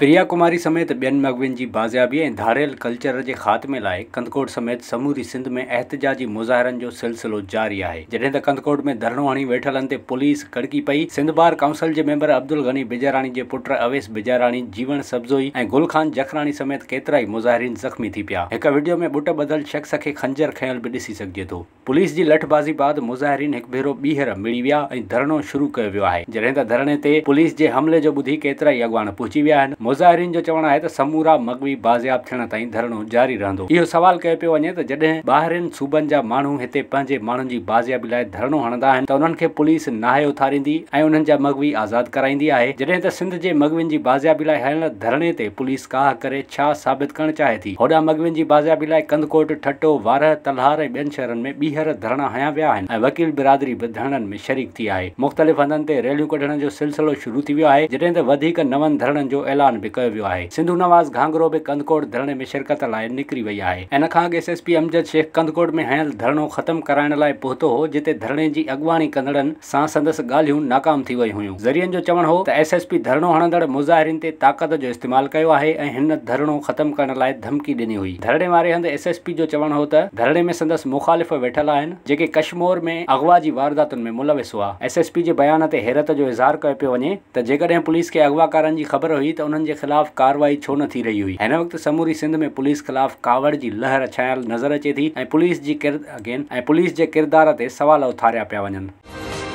प्रिया कुमारी समेत बेन मगविन की बाजियाबी ए धारियल कल्चर के ख़ात्मे लाए कंदकोट समेत समूरी सिंध में एहतजाजी मुजाहर जो सिलसिलो जारी है जॾहिं कंदकोट में धरणो हणी वेठल ते पुलिस कड़की पई सिंध बार काउंसिल के मेंबर अब्दुल गनी बिजारानी के पुटु अवेश बिजारानी जीवन सब्ज़ोई ऐं गुलखान जखरानी समेत केतरा ही मुजाहरीन ज़ख़्मी थी पिया एक वीडियो में बुट बदल शख़्स के खंजर खयल भी ॾिसी सके तो पुलिस की लठबाज़ी बाद मुजाहरीन एक भेरो बीहर मिली विया ऐं धरणो शुरू कर वियो है जॾहिं त धरणे ते पुलिस के हमले जो बुधी केतरा ही अगवान पहुंची विया आहिनि मुज़ाहिरीन जो चवणु आहे त समूरा मगवी बाज़ियाबु थियण ताईं धरणो जारी रहंदो इहो सवाल कयो पियो वञे त जॾहिं ॿाहिरिनि सूबनि जा माण्हू हिते पंहिंजे माण्हुनि जी बाज़ियाबी लाइ धरणो हणंदा आहिनि त उन्हनि खे पुलिस नाहे उथारींदी ऐं उन्हनि जा मगवी आज़ादु कराईंदी आहे जॾहिं त सिंध जे मगवीनि जी बाज़ियाबी लाइ हलण धरणे ते पुलिस काह करे छा साबित करणु चाहे थी होॾां मगवीनि जी बाज़ियाबी लाइ कंदकोट ठटो वारह तलहार ऐं ॿियनि शहरनि में ॿीहर धरणा हया विया आहिनि ऐं वकील बिरादरी बि धरणनि में शरीक थी आहे मुख़्तलिफ़ हंधनि ते रैलियूं कढण जो सिलसिलो शुरू थी वियो आहे जॾहिं त वधीक नवनि धरणनि जो ऐलान सिंधु नवाज़ घांगरो बि कंधकोट धरणे में पहुतो हो जिते जी अॻुवाणी ॻाल्हियूं नाकाम थी वई चवण हो त एस एस पी धरणो हणंदड़ मुमाल कयो आहे ऐं हिन धरणो ख़तमु करण लाइ धमकी ॾिनी हुई धरणे वारे हंधि एस एस पी जो चवण हो त धरणे में संदसि मुखालिफ़ वेठल आहिनि जेके कश्मोर में अॻु जी वारदातुनि में मुलविस हुआ जे बयान ते हैरत जो इज़ार कयो पियो वञे त जेकॾहिं पुलिस खे अॻु जी ख़बर हुई માણસન જે ખિલાફ કાર્યવાહી છો નથી રહી हुई हिन वक़्तु समूरी सिंध में पुलिस ख़िलाफ़ कावड़ जी लहर छायल नज़र अचे थी ऐं पुलिस जी किर अगेन ऐं पुलिस जे किरदार ते सवाल उथारिया पिया वञनि